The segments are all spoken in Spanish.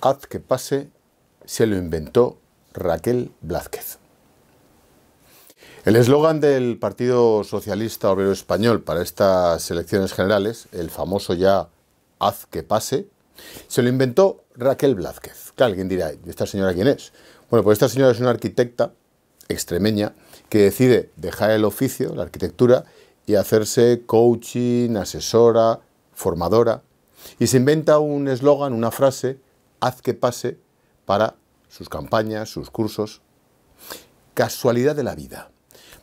Haz que pase se lo inventó Raquel Blázquez. El eslogan del Partido Socialista Obrero Español para estas elecciones generales, el famoso ya Haz que pase, se lo inventó Raquel Blázquez. Que alguien dirá, ¿esta señora quién es? Bueno, pues esta señora es una arquitecta extremeña que decide dejar el oficio, la arquitectura, y hacerse coaching, asesora, formadora. Y se inventa un eslogan, una frase haz que pase para sus campañas, sus cursos. Casualidad de la vida.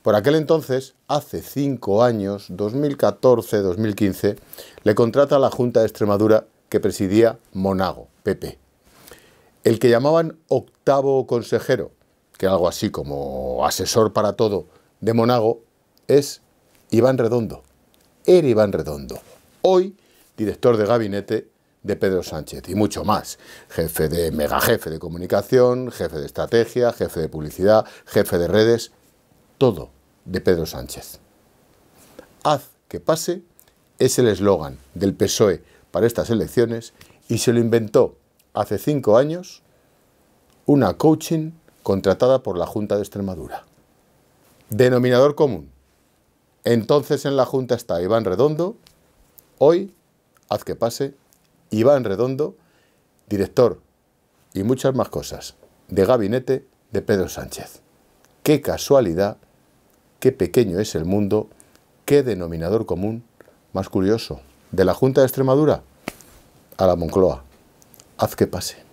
Por aquel entonces, hace cinco años, 2014-2015, le contrata a la Junta de Extremadura que presidía Monago, PP. El que llamaban octavo consejero, que algo así como asesor para todo de Monago, es Iván Redondo. Era Iván Redondo, hoy director de gabinete de Pedro Sánchez y mucho más. Jefe de mega jefe de comunicación, jefe de estrategia, jefe de publicidad, jefe de redes, todo de Pedro Sánchez. Haz que pase es el eslogan del PSOE para estas elecciones y se lo inventó hace cinco años una coaching contratada por la Junta de Extremadura. Denominador común. Entonces en la Junta está Iván Redondo, hoy haz que pase Iván Redondo, director y muchas más cosas de gabinete de Pedro Sánchez. Qué casualidad, qué pequeño es el mundo, qué denominador común más curioso. De la Junta de Extremadura a la Moncloa. Haz que pase.